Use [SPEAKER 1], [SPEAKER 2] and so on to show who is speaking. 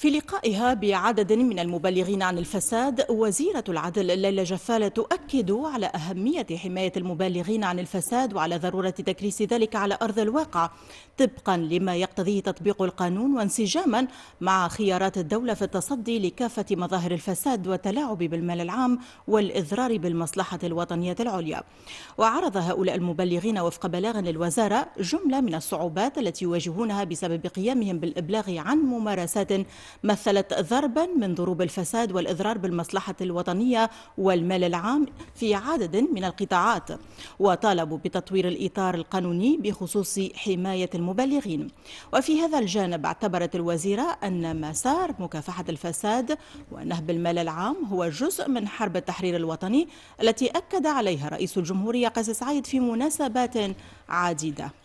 [SPEAKER 1] في لقائها بعدد من المبلغين عن الفساد وزيرة العدل ليلى جفالة تؤكد على أهمية حماية المبلغين عن الفساد وعلى ضرورة تكريس ذلك على أرض الواقع طبقا لما يقتضيه تطبيق القانون وانسجاما مع خيارات الدولة في التصدي لكافة مظاهر الفساد والتلاعب بالمال العام والإضرار بالمصلحة الوطنية العليا وعرض هؤلاء المبلغين وفق بلاغ للوزارة جملة من الصعوبات التي يواجهونها بسبب قيامهم بالإبلاغ عن ممارسات مثلت ضربا من ضروب الفساد والإضرار بالمصلحة الوطنية والمال العام في عدد من القطاعات وطالبوا بتطوير الإطار القانوني بخصوص حماية المبلغين وفي هذا الجانب اعتبرت الوزيرة أن مسار مكافحة الفساد ونهب المال العام هو جزء من حرب التحرير الوطني التي أكد عليها رئيس الجمهورية قاسم سعيد في مناسبات عديدة